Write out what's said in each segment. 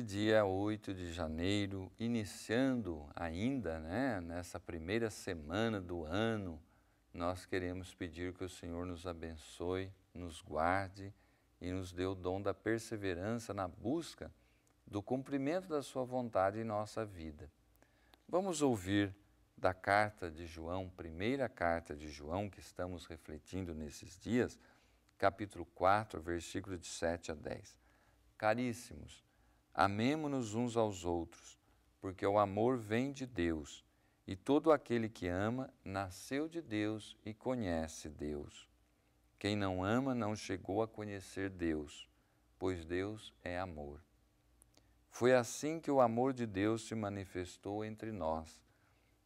neste dia 8 de janeiro, iniciando ainda né, nessa primeira semana do ano, nós queremos pedir que o Senhor nos abençoe, nos guarde e nos dê o dom da perseverança na busca do cumprimento da Sua vontade em nossa vida. Vamos ouvir da carta de João, primeira carta de João que estamos refletindo nesses dias, capítulo 4, versículos de 7 a 10. Caríssimos, Amemo-nos uns aos outros, porque o amor vem de Deus, e todo aquele que ama nasceu de Deus e conhece Deus. Quem não ama não chegou a conhecer Deus, pois Deus é amor. Foi assim que o amor de Deus se manifestou entre nós.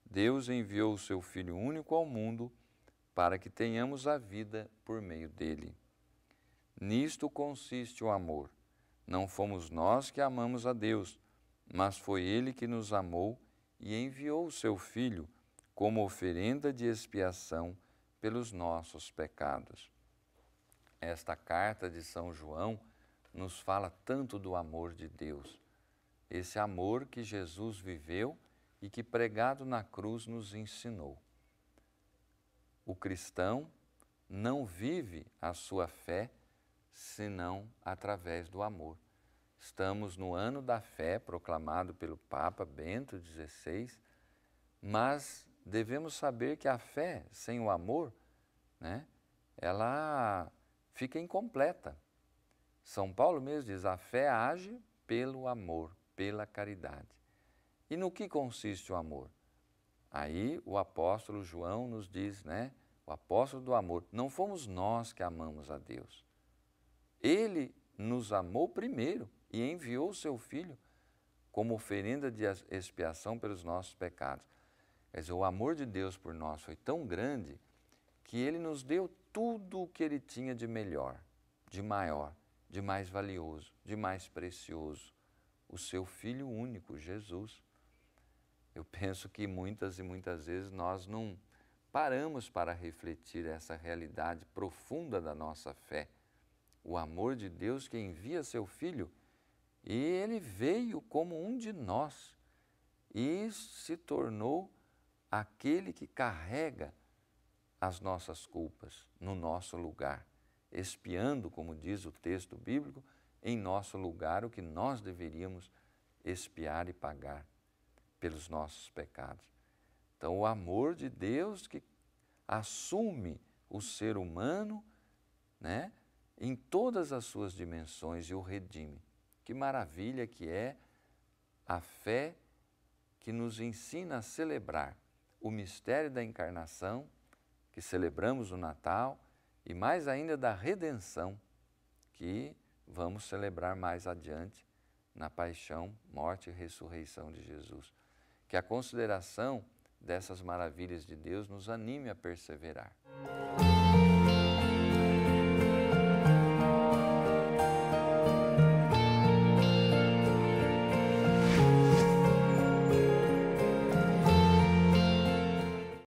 Deus enviou o seu Filho único ao mundo para que tenhamos a vida por meio dele. Nisto consiste o amor não fomos nós que amamos a Deus, mas foi Ele que nos amou e enviou o seu Filho como oferenda de expiação pelos nossos pecados. Esta carta de São João nos fala tanto do amor de Deus, esse amor que Jesus viveu e que pregado na cruz nos ensinou. O cristão não vive a sua fé senão através do amor. Estamos no ano da fé proclamado pelo Papa Bento XVI, mas devemos saber que a fé sem o amor, né, ela fica incompleta. São Paulo mesmo diz: a fé age pelo amor, pela caridade. E no que consiste o amor? Aí o apóstolo João nos diz, né? O apóstolo do amor. Não fomos nós que amamos a Deus, ele nos amou primeiro e enviou o seu Filho como oferenda de expiação pelos nossos pecados. Quer dizer, o amor de Deus por nós foi tão grande que ele nos deu tudo o que ele tinha de melhor, de maior, de mais valioso, de mais precioso, o seu Filho único, Jesus. Eu penso que muitas e muitas vezes nós não paramos para refletir essa realidade profunda da nossa fé o amor de Deus que envia seu Filho, e ele veio como um de nós e se tornou aquele que carrega as nossas culpas no nosso lugar, espiando, como diz o texto bíblico, em nosso lugar o que nós deveríamos espiar e pagar pelos nossos pecados. Então, o amor de Deus que assume o ser humano, né? em todas as suas dimensões e o redime. Que maravilha que é a fé que nos ensina a celebrar o mistério da encarnação, que celebramos o Natal, e mais ainda da redenção, que vamos celebrar mais adiante na paixão, morte e ressurreição de Jesus. Que a consideração dessas maravilhas de Deus nos anime a perseverar.